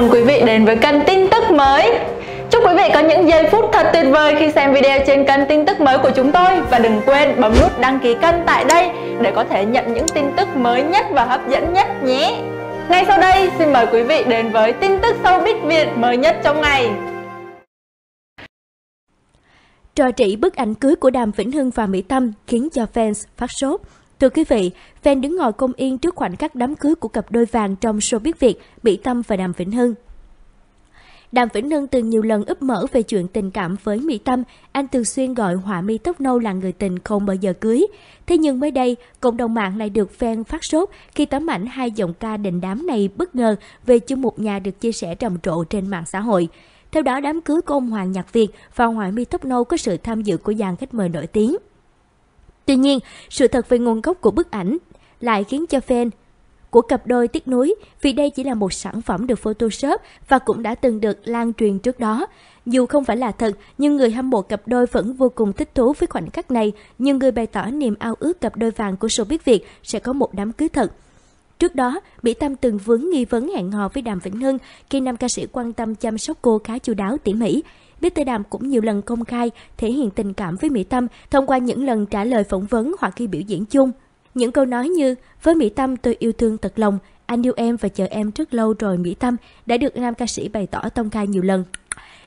mừng quý vị đến với kênh tin tức mới Chúc quý vị có những giây phút thật tuyệt vời khi xem video trên kênh tin tức mới của chúng tôi Và đừng quên bấm nút đăng ký kênh tại đây để có thể nhận những tin tức mới nhất và hấp dẫn nhất nhé Ngay sau đây xin mời quý vị đến với tin tức showbiz Việt mới nhất trong ngày Trò trị bức ảnh cưới của Đàm Vĩnh Hưng và Mỹ Tâm khiến cho fans phát sốt Thưa quý vị, fan đứng ngồi công yên trước khoảnh khắc đám cưới của cặp đôi vàng trong showbiz Việt, Mỹ Tâm và Đàm Vĩnh Hưng. Đàm Vĩnh Hưng từng nhiều lần ấp mở về chuyện tình cảm với Mỹ Tâm, anh thường xuyên gọi họa mi tóc nâu là người tình không bao giờ cưới. Thế nhưng mới đây, cộng đồng mạng lại được fan phát sốt khi tấm ảnh hai giọng ca đình đám này bất ngờ về chung một nhà được chia sẻ rầm rộ trên mạng xã hội. Theo đó, đám cưới của ông Hoàng Nhạc Việt và Hoàng Mi Tóc Nâu có sự tham dự của dàn khách mời nổi tiếng. Tuy nhiên, sự thật về nguồn gốc của bức ảnh lại khiến cho fan của cặp đôi tiếc nuối vì đây chỉ là một sản phẩm được Photoshop và cũng đã từng được lan truyền trước đó. Dù không phải là thật, nhưng người hâm mộ cặp đôi vẫn vô cùng thích thú với khoảnh khắc này. nhưng người bày tỏ niềm ao ước cặp đôi vàng của showbiz Việt sẽ có một đám cưới thật. Trước đó, Mỹ Tâm từng vướng nghi vấn hẹn hò với Đàm Vĩnh Hưng khi nam ca sĩ quan tâm chăm sóc cô khá chu đáo tỉ mỉ. Biết Tê Đàm cũng nhiều lần công khai thể hiện tình cảm với Mỹ Tâm thông qua những lần trả lời phỏng vấn hoặc khi biểu diễn chung. Những câu nói như Với Mỹ Tâm tôi yêu thương thật lòng, anh yêu em và chờ em rất lâu rồi Mỹ Tâm đã được nam ca sĩ bày tỏ công khai nhiều lần.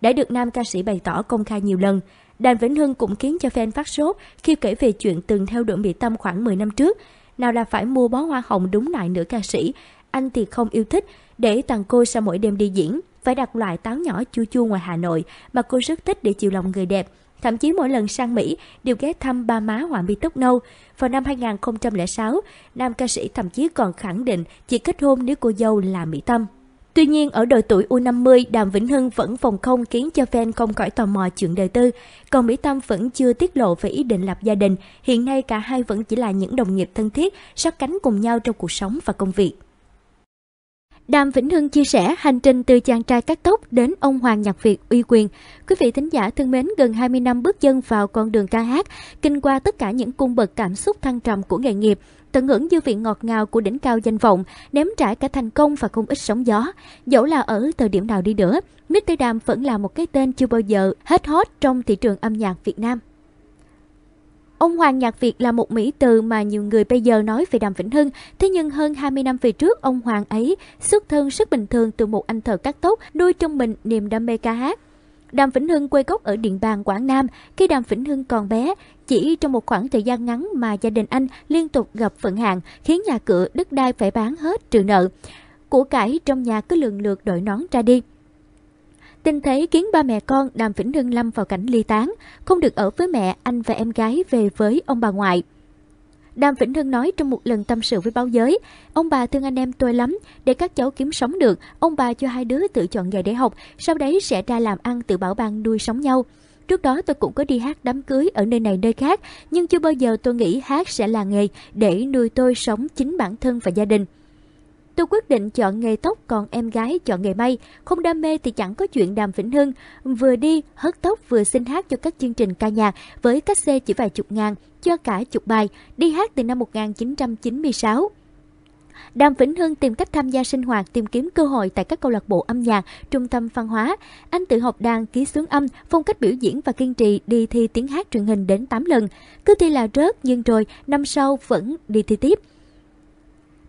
Đã được nam ca sĩ bày tỏ công khai nhiều lần. Đàm Vĩnh Hưng cũng khiến cho fan phát sốt khi kể về chuyện từng theo đuổi Mỹ Tâm khoảng 10 năm trước. Nào là phải mua bó hoa hồng đúng lại nữ ca sĩ, anh thì không yêu thích, để tặng cô sau mỗi đêm đi diễn phải đặt loại táo nhỏ chua chua ngoài Hà Nội mà cô rất thích để chiều lòng người đẹp. Thậm chí mỗi lần sang Mỹ đều ghé thăm ba má họa mi tóc nâu. Vào năm 2006, nam ca sĩ thậm chí còn khẳng định chỉ kết hôn nếu cô dâu là Mỹ Tâm. Tuy nhiên, ở độ tuổi U50, Đàm Vĩnh Hưng vẫn phòng không khiến cho fan không khỏi tò mò chuyện đời tư. Còn Mỹ Tâm vẫn chưa tiết lộ về ý định lập gia đình. Hiện nay cả hai vẫn chỉ là những đồng nghiệp thân thiết, sát cánh cùng nhau trong cuộc sống và công việc. Đàm Vĩnh Hưng chia sẻ hành trình từ chàng trai cắt tóc đến ông Hoàng nhạc Việt uy quyền. Quý vị thính giả thân mến, gần 20 năm bước chân vào con đường ca hát, kinh qua tất cả những cung bậc cảm xúc thăng trầm của nghề nghiệp, tận hưởng dư vị ngọt ngào của đỉnh cao danh vọng, ném trải cả thành công và không ít sóng gió. Dẫu là ở thời điểm nào đi nữa, Mr. Đàm vẫn là một cái tên chưa bao giờ hết hot trong thị trường âm nhạc Việt Nam. Ông Hoàng nhạc Việt là một mỹ từ mà nhiều người bây giờ nói về Đàm Vĩnh Hưng, thế nhưng hơn 20 năm về trước, ông Hoàng ấy xuất thân rất bình thường từ một anh thợ cắt tóc, nuôi trong mình niềm đam mê ca hát. Đàm Vĩnh Hưng quê gốc ở Điện Bàn, Quảng Nam. Khi Đàm Vĩnh Hưng còn bé, chỉ trong một khoảng thời gian ngắn mà gia đình anh liên tục gặp vận hạn, khiến nhà cửa đất đai phải bán hết trừ nợ. Của cải trong nhà cứ lần lượt đội nón ra đi. Tình thấy khiến ba mẹ con Đàm Vĩnh Hưng lâm vào cảnh ly tán, không được ở với mẹ, anh và em gái về với ông bà ngoại. Đàm Vĩnh Hưng nói trong một lần tâm sự với báo giới, ông bà thương anh em tôi lắm, để các cháu kiếm sống được, ông bà cho hai đứa tự chọn nghề để học, sau đấy sẽ ra làm ăn tự bảo ban nuôi sống nhau. Trước đó tôi cũng có đi hát đám cưới ở nơi này nơi khác, nhưng chưa bao giờ tôi nghĩ hát sẽ là nghề để nuôi tôi sống chính bản thân và gia đình. Tôi quyết định chọn nghề tóc còn em gái chọn nghề may, không đam mê thì chẳng có chuyện Đàm Vĩnh Hưng. Vừa đi, hớt tóc vừa xin hát cho các chương trình ca nhạc với cách xe chỉ vài chục ngàn, cho cả chục bài, đi hát từ năm 1996. Đàm Vĩnh Hưng tìm cách tham gia sinh hoạt, tìm kiếm cơ hội tại các câu lạc bộ âm nhạc, trung tâm văn hóa. Anh tự học đàn, ký xướng âm, phong cách biểu diễn và kiên trì đi thi tiếng hát truyền hình đến 8 lần. Cứ thi là rớt nhưng rồi năm sau vẫn đi thi tiếp.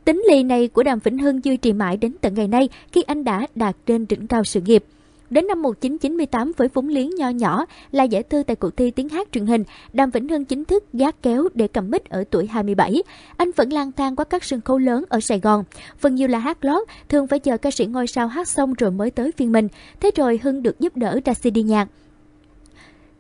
Tính lì này của Đàm Vĩnh Hưng duy trì mãi đến tận ngày nay khi anh đã đạt trên đỉnh cao sự nghiệp. Đến năm 1998 với vốn liếng nho nhỏ là giải thư tại cuộc thi tiếng hát truyền hình, Đàm Vĩnh Hưng chính thức gác kéo để cầm mic ở tuổi 27. Anh vẫn lang thang qua các sân khấu lớn ở Sài Gòn. Phần nhiều là hát lót, thường phải chờ ca sĩ ngôi sao hát xong rồi mới tới phiên mình. Thế rồi Hưng được giúp đỡ ra CD nhạc.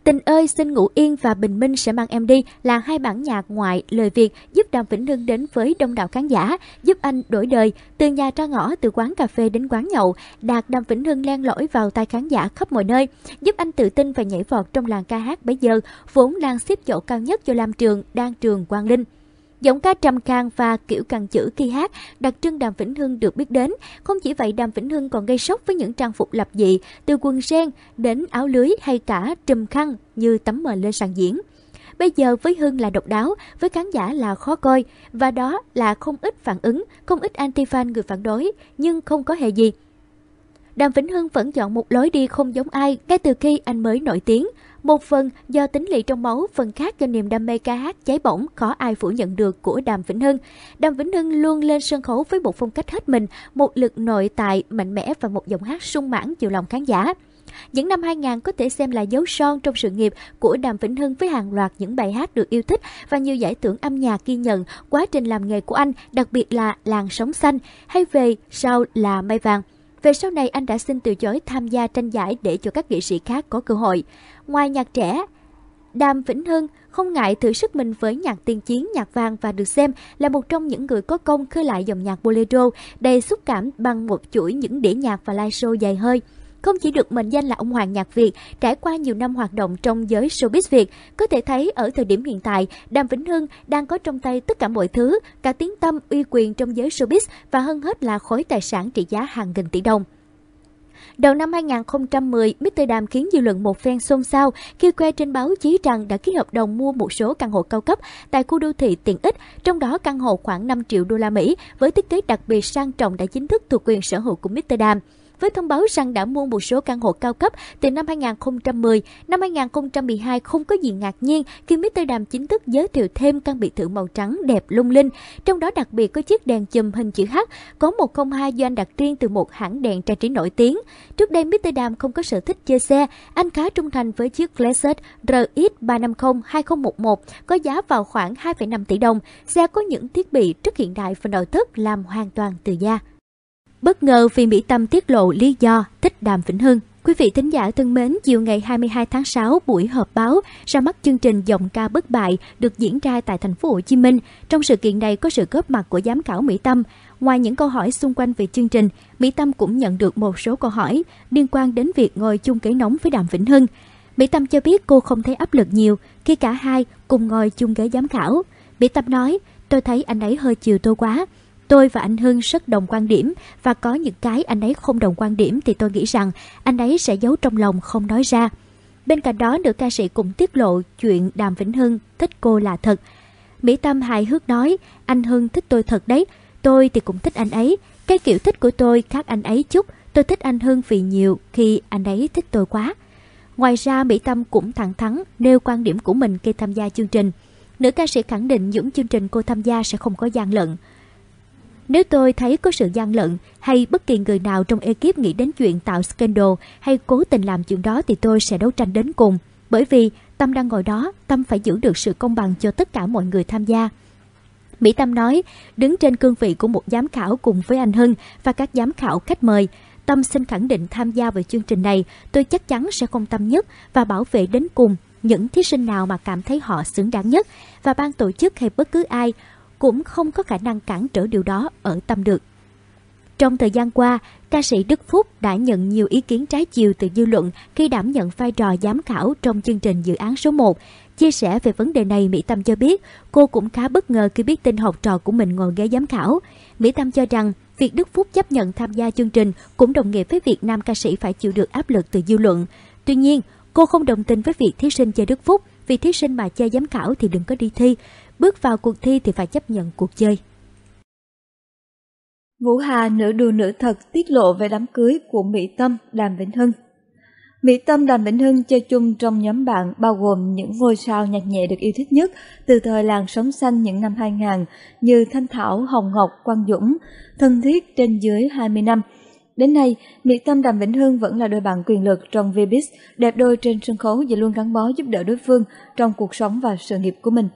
Tình ơi xin ngủ yên và Bình Minh sẽ mang em đi là hai bản nhạc ngoại lời Việt giúp Đàm Vĩnh Hưng đến với đông đảo khán giả, giúp anh đổi đời từ nhà ra ngõ, từ quán cà phê đến quán nhậu, đạt Đàm Vĩnh Hưng len lỏi vào tay khán giả khắp mọi nơi, giúp anh tự tin và nhảy vọt trong làng ca hát bấy giờ, vốn đang xếp chỗ cao nhất cho Lam Trường, đang trường Quang Linh. Giọng ca trầm khang và kiểu càng chữ khi hát đặc trưng Đàm Vĩnh Hưng được biết đến. Không chỉ vậy, Đàm Vĩnh Hưng còn gây sốc với những trang phục lập dị, từ quần sen đến áo lưới hay cả trùm khăn như tấm mền lên sàn diễn. Bây giờ với Hưng là độc đáo, với khán giả là khó coi và đó là không ít phản ứng, không ít anti-fan người phản đối, nhưng không có hề gì. Đàm Vĩnh Hưng vẫn chọn một lối đi không giống ai ngay từ khi anh mới nổi tiếng. Một phần do tính lì trong máu, phần khác do niềm đam mê ca hát cháy bỏng khó ai phủ nhận được của Đàm Vĩnh Hưng. Đàm Vĩnh Hưng luôn lên sân khấu với một phong cách hết mình, một lực nội tại mạnh mẽ và một giọng hát sung mãn chiều lòng khán giả. Những năm 2000 có thể xem là dấu son trong sự nghiệp của Đàm Vĩnh Hưng với hàng loạt những bài hát được yêu thích và nhiều giải thưởng âm nhạc ghi nhận quá trình làm nghề của anh, đặc biệt là Làng Sống Xanh hay về sau là mây Vàng. Về sau này anh đã xin từ chối tham gia tranh giải để cho các nghệ sĩ khác có cơ hội. Ngoài nhạc trẻ, Đàm Vĩnh Hưng không ngại thử sức mình với nhạc tiên chiến, nhạc vàng và được xem là một trong những người có công khơi lại dòng nhạc bolero đầy xúc cảm bằng một chuỗi những đĩa nhạc và live show dài hơi. Không chỉ được mệnh danh là ông hoàng nhạc Việt, trải qua nhiều năm hoạt động trong giới showbiz Việt, có thể thấy ở thời điểm hiện tại, Đàm Vĩnh Hưng đang có trong tay tất cả mọi thứ, cả tiếng tâm, uy quyền trong giới showbiz và hơn hết là khối tài sản trị giá hàng nghìn tỷ đồng. Đầu năm 2010, Mr. Đàm khiến dư luận một phen xôn xao khi que trên báo chí rằng đã ký hợp đồng mua một số căn hộ cao cấp tại khu đô thị tiện ích, trong đó căn hộ khoảng 5 triệu đô la Mỹ với thiết kế đặc biệt sang trọng đã chính thức thuộc quyền sở hữu của Mr. Đàm với thông báo rằng đã mua một số căn hộ cao cấp từ năm 2010. Năm 2012 không có gì ngạc nhiên khi Mr. Đàm chính thức giới thiệu thêm căn biệt thự màu trắng đẹp lung linh, trong đó đặc biệt có chiếc đèn chùm hình chữ H có 102 do anh đặt riêng từ một hãng đèn trang trí nổi tiếng. Trước đây Mr. Đàm không có sở thích chơi xe, anh khá trung thành với chiếc Lexus RX350 2011 có giá vào khoảng 2,5 tỷ đồng. Xe có những thiết bị rất hiện đại và nội thất làm hoàn toàn từ da. Bất ngờ vì Mỹ Tâm tiết lộ lý do thích Đàm Vĩnh Hưng. Quý vị thính giả thân mến, chiều ngày 22 tháng 6, buổi họp báo ra mắt chương trình Giọng ca bất bại được diễn ra tại thành phố Hồ Chí Minh. Trong sự kiện này có sự góp mặt của giám khảo Mỹ Tâm. Ngoài những câu hỏi xung quanh về chương trình, Mỹ Tâm cũng nhận được một số câu hỏi liên quan đến việc ngồi chung ghế nóng với Đàm Vĩnh Hưng. Mỹ Tâm cho biết cô không thấy áp lực nhiều khi cả hai cùng ngồi chung ghế giám khảo. Mỹ Tâm nói, tôi thấy anh ấy hơi chiều tôi quá, Tôi và anh Hưng rất đồng quan điểm và có những cái anh ấy không đồng quan điểm thì tôi nghĩ rằng anh ấy sẽ giấu trong lòng không nói ra. Bên cạnh đó, nữ ca sĩ cũng tiết lộ chuyện Đàm Vĩnh Hưng thích cô là thật. Mỹ Tâm hài hước nói, anh Hưng thích tôi thật đấy, tôi thì cũng thích anh ấy. Cái kiểu thích của tôi khác anh ấy chút, tôi thích anh Hưng vì nhiều khi anh ấy thích tôi quá. Ngoài ra, Mỹ Tâm cũng thẳng thắn nêu quan điểm của mình khi tham gia chương trình. Nữ ca sĩ khẳng định những chương trình cô tham gia sẽ không có gian lận. Nếu tôi thấy có sự gian lận hay bất kỳ người nào trong ekip nghĩ đến chuyện tạo scandal hay cố tình làm chuyện đó thì tôi sẽ đấu tranh đến cùng. Bởi vì Tâm đang ngồi đó, Tâm phải giữ được sự công bằng cho tất cả mọi người tham gia. Mỹ Tâm nói, đứng trên cương vị của một giám khảo cùng với anh Hưng và các giám khảo khách mời, Tâm xin khẳng định tham gia vào chương trình này, tôi chắc chắn sẽ công tâm nhất và bảo vệ đến cùng những thí sinh nào mà cảm thấy họ xứng đáng nhất và ban tổ chức hay bất cứ ai cũng không có khả năng cản trở điều đó ở tâm được. Trong thời gian qua, ca sĩ Đức Phúc đã nhận nhiều ý kiến trái chiều từ dư luận khi đảm nhận vai trò giám khảo trong chương trình dự án số 1. Chia sẻ về vấn đề này, Mỹ Tâm cho biết cô cũng khá bất ngờ khi biết tin học trò của mình ngồi ghế giám khảo. Mỹ Tâm cho rằng việc Đức Phúc chấp nhận tham gia chương trình cũng đồng nghĩa với việc nam ca sĩ phải chịu được áp lực từ dư luận. Tuy nhiên, cô không đồng tình với việc thí sinh chơi Đức Phúc vì thí sinh mà chơi giám khảo thì đừng có đi thi bước vào cuộc thi thì phải chấp nhận cuộc chơi. Vũ Hà nửa đùa nửa thật tiết lộ về đám cưới của Mỹ Tâm Đàm Vĩnh Hưng. Mỹ Tâm Đàm Vĩnh Hưng chơi chung trong nhóm bạn bao gồm những ngôi sao nhạc nhẹ được yêu thích nhất từ thời làng sống xanh những năm 2000 như Thanh Thảo, Hồng Ngọc, Quang Dũng, thân thiết trên dưới 20 năm. Đến nay, Mỹ Tâm Đàm Vĩnh Hưng vẫn là đôi bạn quyền lực trong Vbiz, đẹp đôi trên sân khấu và luôn gắn bó giúp đỡ đối phương trong cuộc sống và sự nghiệp của mình.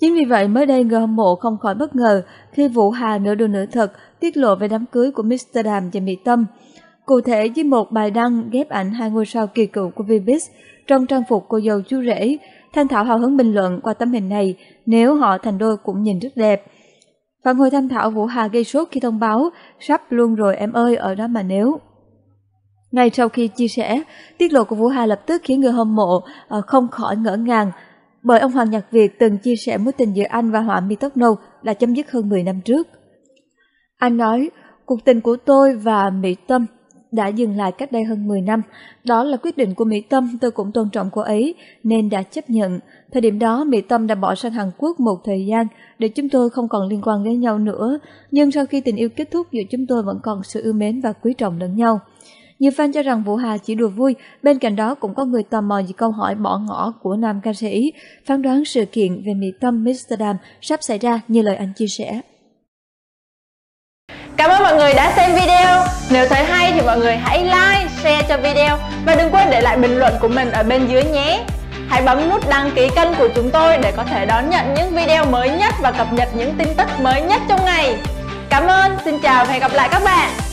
Chính vì vậy mới đây người hâm mộ không khỏi bất ngờ khi Vũ Hà nửa đùa nửa thật tiết lộ về đám cưới của Mr. Đàm và Mỹ Tâm. Cụ thể với một bài đăng ghép ảnh hai ngôi sao kỳ cựu của Vbiz trong trang phục cô dâu chú rể, Thanh Thảo hào hứng bình luận qua tấm hình này nếu họ thành đôi cũng nhìn rất đẹp. Và ngồi Thanh Thảo Vũ Hà gây sốt khi thông báo sắp luôn rồi em ơi ở đó mà nếu. Ngay sau khi chia sẻ, tiết lộ của Vũ Hà lập tức khiến người hâm mộ ờ, không khỏi ngỡ ngàng bởi ông Hoàng Nhật Việt từng chia sẻ mối tình giữa anh và họa mi tóc nâu là chấm dứt hơn 10 năm trước. Anh nói, cuộc tình của tôi và Mỹ Tâm đã dừng lại cách đây hơn 10 năm. Đó là quyết định của Mỹ Tâm, tôi cũng tôn trọng cô ấy, nên đã chấp nhận. Thời điểm đó, Mỹ Tâm đã bỏ sang Hàn Quốc một thời gian để chúng tôi không còn liên quan đến nhau nữa. Nhưng sau khi tình yêu kết thúc giữa chúng tôi vẫn còn sự yêu mến và quý trọng lẫn nhau. Nhiều fan cho rằng Vũ Hà chỉ đùa vui, bên cạnh đó cũng có người tò mò về câu hỏi bỏ ngỏ của nam ca sĩ, phán đoán sự kiện về Mỹ Tâm Mr. Dam sắp xảy ra như lời anh chia sẻ. Cảm ơn mọi người đã xem video. Nếu thấy hay thì mọi người hãy like, share cho video và đừng quên để lại bình luận của mình ở bên dưới nhé. Hãy bấm nút đăng ký kênh của chúng tôi để có thể đón nhận những video mới nhất và cập nhật những tin tức mới nhất trong ngày. Cảm ơn, xin chào và hẹn gặp lại các bạn.